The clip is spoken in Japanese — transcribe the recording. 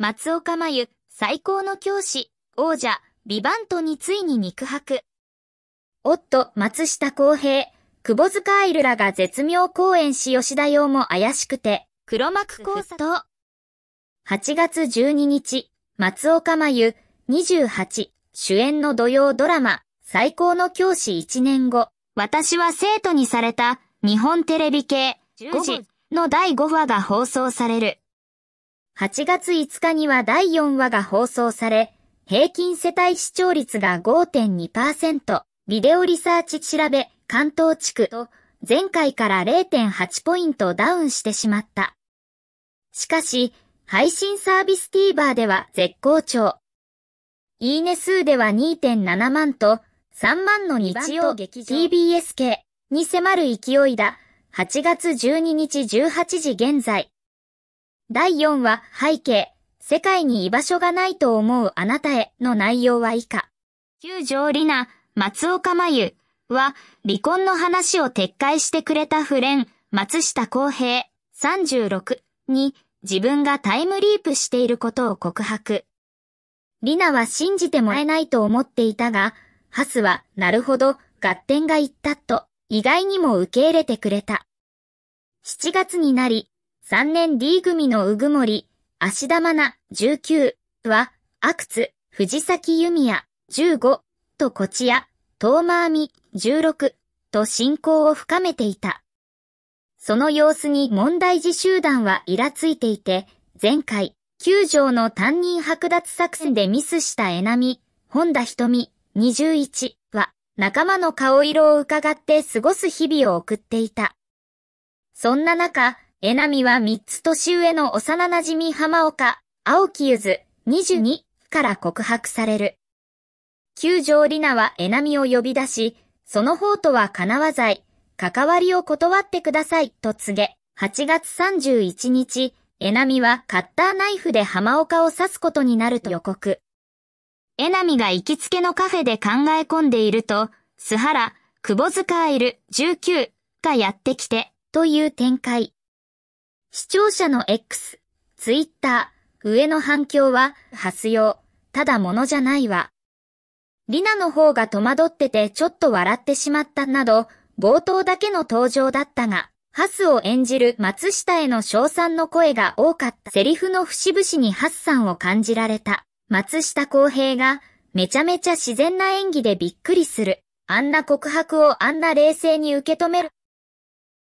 松岡真由、最高の教師、王者、ビバントについに肉薄。おっと、松下洸平、久保塚愛ルらが絶妙公演し吉田洋も怪しくて、黒幕コースと、8月12日、松岡真由、28、主演の土曜ドラマ、最高の教師1年後、私は生徒にされた、日本テレビ系、5時の第5話が放送される。8月5日には第4話が放送され、平均世帯視聴率が5.2%、ビデオリサーチ調べ、関東地区と、前回から0.8ポイントダウンしてしまった。しかし、配信サービス TVer では絶好調。いいね数では2.7万と、3万の日曜 TBS 系に迫る勢いだ。8月12日18時現在。第4話背景、世界に居場所がないと思うあなたへの内容は以下。九条里奈、松岡真由は離婚の話を撤回してくれたフレン、松下公平36に自分がタイムリープしていることを告白。リナは信じてもらえないと思っていたが、ハスは、なるほど、合点がいったと、意外にも受け入れてくれた。7月になり、3年 D 組のうぐもり、足玉な19は、阿久津、藤崎弓也15とこちや、遠間亜美16と進行を深めていた。その様子に問題児集団はイラついていて、前回、9条の担任剥奪作戦でミスした江波、本田瞳、21は、仲間の顔色を伺って過ごす日々を送っていた。そんな中、えなみは三つ年上の幼馴染浜岡、青木ゆず、22から告白される。九条里奈はえなみを呼び出し、その方とは叶わざい、関わりを断ってくださいと告げ、8月31日、えなみはカッターナイフで浜岡を刺すことになると予告。えなみが行きつけのカフェで考え込んでいると、須原、久保塚いる19がやってきて、という展開。視聴者の X、ツイッター、上の反響は、発用、ただものじゃないわ。リナの方が戸惑っててちょっと笑ってしまったなど、冒頭だけの登場だったが、ハスを演じる松下への称賛の声が多かったセリフの節々にハスさんを感じられた。松下公平が、めちゃめちゃ自然な演技でびっくりする。あんな告白をあんな冷静に受け止める。